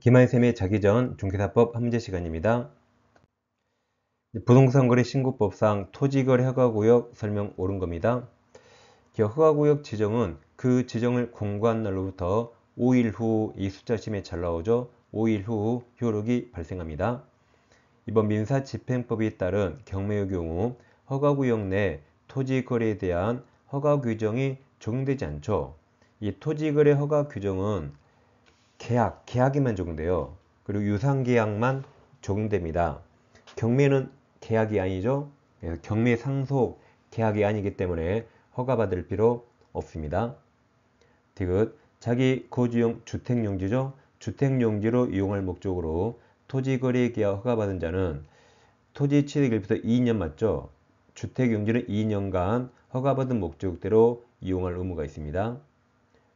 김한쌤의 자기전 중개사법 함제 시간입니다. 부동산거래 신고법상 토지거래 허가구역 설명 옳은 겁니다. 허가구역 지정은 그 지정을 공고한 날로부터 5일 후 이 숫자 심에 잘 나오죠. 5일 후 효력이 발생합니다. 이번 민사집행법에 따른 경매의 경우 허가구역 내 토지거래에 대한 허가 규정이 적용되지 않죠. 이 토지거래 허가 규정은 계약, 계약에만 적용돼요. 그리고 유상 계약만 적용됩니다. 경매는 계약이 아니죠. 예, 경매 상속 계약이 아니기 때문에 허가받을 필요 없습니다. 디귿 자기 거주용 주택용지죠. 주택용지로 이용할 목적으로 토지거래 계약 허가받은 자는 토지 취득일부터 2년 맞죠. 주택용지는 2년간 허가받은 목적대로 이용할 의무가 있습니다.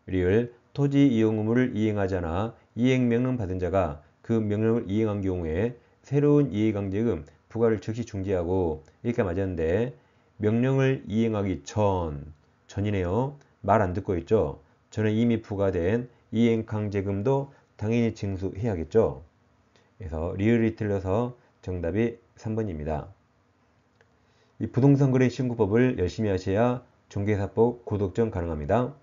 리을 토지 이용 의무를 이행하잖아 이행명령 받은 자가 그 명령을 이행한 경우에 새로운 이해관계금 부과를 즉시 중지하고 이렇게 맞았는데 명령을 이행하기 전 전이네요. 말 안 듣고 있죠. 저는 이미 부과된 이행강제금도 당연히 징수해야겠죠. 그래서 리을이 틀려서 정답이 3번입니다. 이 부동산 거래 신고법을 열심히 하셔야 중개사법 고독점 가능합니다.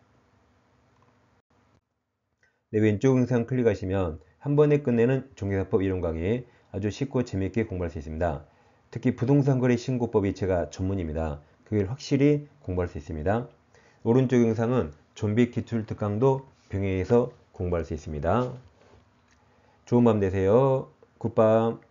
네, 왼쪽 영상 클릭하시면 한 번에 끝내는 종교사법 이론 강의 아주 쉽고 재미있게 공부할 수 있습니다. 특히 부동산 거래 신고법이 제가 전문입니다. 그걸 확실히 공부할 수 있습니다. 오른쪽 영상은 좀비 기출 특강도 병행해서 공부할 수 있습니다. 좋은 밤 되세요. 굿밤.